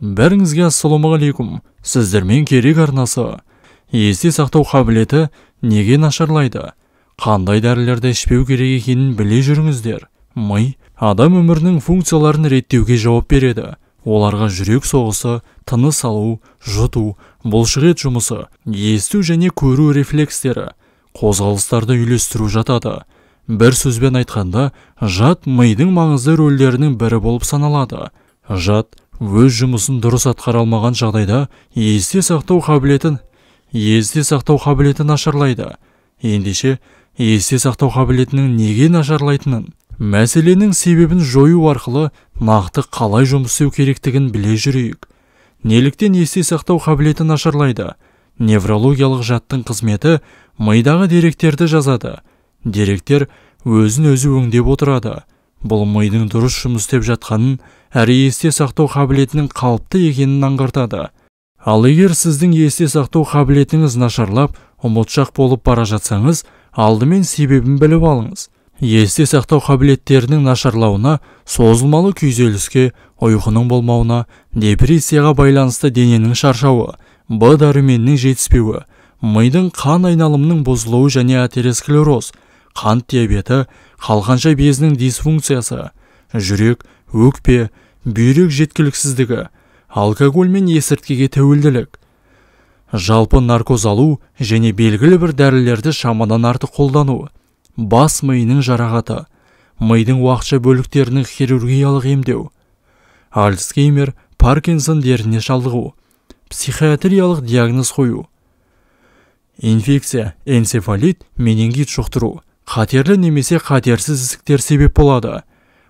бәріңізге ассалаумағалейкум сіздермен керек арнасы есте сақтау қабілеті неге нашарлайды қандай дәрілерді ішпеу керек екенін біле жүріңіздер ми адам өмірінің функцияларын реттеуге жауап береді оларға жүрек соғысы тыныс алу жұту бұлшықет жұмысы есту және көру рефлекстері қозғалыстарды үйлестіру жатады бір сөзбен айтқанда жат мидың маңызды рөлдерінің бірі болып саналады жат өз жұмысын дұрыс атқара алмаған жағдайда есте сақтау қабілетін есте сақтау қабілеті нашарлайды ендеше есте сақтау қабілетінің неге нашарлайтынын мәселенің себебін жою арқылы нақты қалай жұмыс істеу керектігін біле жүрейік неліктен есте сақтау қабілеті нашарлайды неврологиялық жаттың қызметі мидағы деректерді жазады деректер өзін өзі өңдеп отырады бұл мидың дұрыс жұмыс істеп жатқанын әрі есте сақтау қабілетінің қалыпты екенін аңғартады ал егер сіздің есте сақтау қабілетіңіз нашарлап ұмытшақ болып бара жатсаңыз алдымен себебін біліп алыңыз есте сақтау қабілеттерінің нашарлауына созылмалы күйзеліске ұйқының болмауына депрессияға байланысты дененің шаршауы б дәруменінің жетіспеуі мидың қан айналымының бұзылуы және атеросклероз қант диабеті қалқанша безінің дисфункциясы жүрек өкпе бүйрек жеткіліксіздігі алкоголь мен есірткіге тәуелділік жалпы наркоз алу және белгілі бір дәрілерді шамадан артық қолдану бас миының жарағаты, мидың уақытша бөліктерінің хирургиялық емдеу альцгеймер паркинсон дертіне шалдығу психиатриялық диагноз қою инфекция энцефалит менингит жұқтыру қатерлі немесе қатерсіз ісіктер себеп болады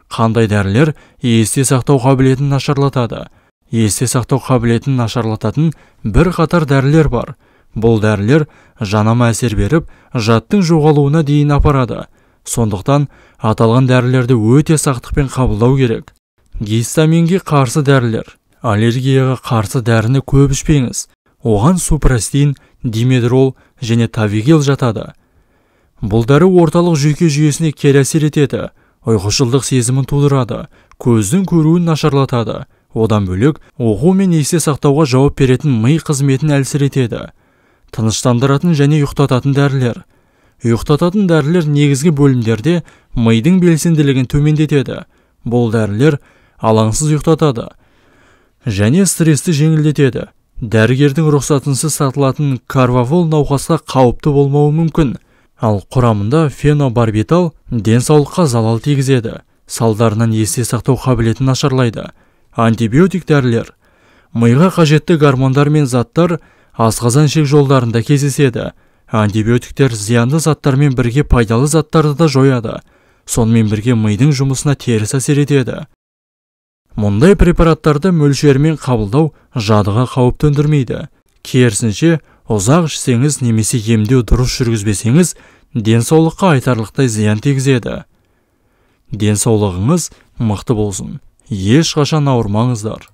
қандай дәрілер есте сақтау қабілетін нашарлатады есте сақтау қабілетін нашарлататын бір қатар дәрілер бар бұл дәрілер жанама әсер беріп жаттың жоғалуына дейін апарады сондықтан аталған дәрілерді өте сақтықпен қабылдау керек гистаминге қарсы дәрілер аллергияға қарсы дәріні көп ішпеңіз оған супрастин димедрол және тавигел жатады бұл дәрі орталық жүйке жүйесіне кері әсер етеді ұйқышылдық сезімін тудырады көздің көруін нашарлатады одан бөлек оқу мен есте сақтауға жауап беретін ми қызметін әлсіретеді тыныштандыратын және ұйықтататын дәрілер ұйықтататын дәрілер негізгі бөлімдерде мидың белсенділігін төмендетеді бұл дәрілер алаңсыз ұйықтатады және стрессті жеңілдетеді дәрігердің рұқсатынсыз сатылатын карвавол науқасқа қауіпті болмауы мүмкін ал құрамында фенобарбитал денсаулыққа залал тигізеді салдарынан есте сақтау қабілетін нашарлайды антибиотик дәрілер миға қажетті гормондар мен заттар асқазан ішек жолдарында кездеседі антибиотиктер зиянды заттармен бірге пайдалы заттарды да жояды сонымен бірге мидың жұмысына теріс әсер етеді мұндай препараттарды мөлшермен қабылдау жадыға қауіп төндірмейді керісінше ұзақ ішсеңіз немесе емдеу дұрыс жүргізбесеңіз денсаулыққа айтарлықтай зиян тигізеді денсаулығыңыз мықты болсын ешқашан ауырмаңыздар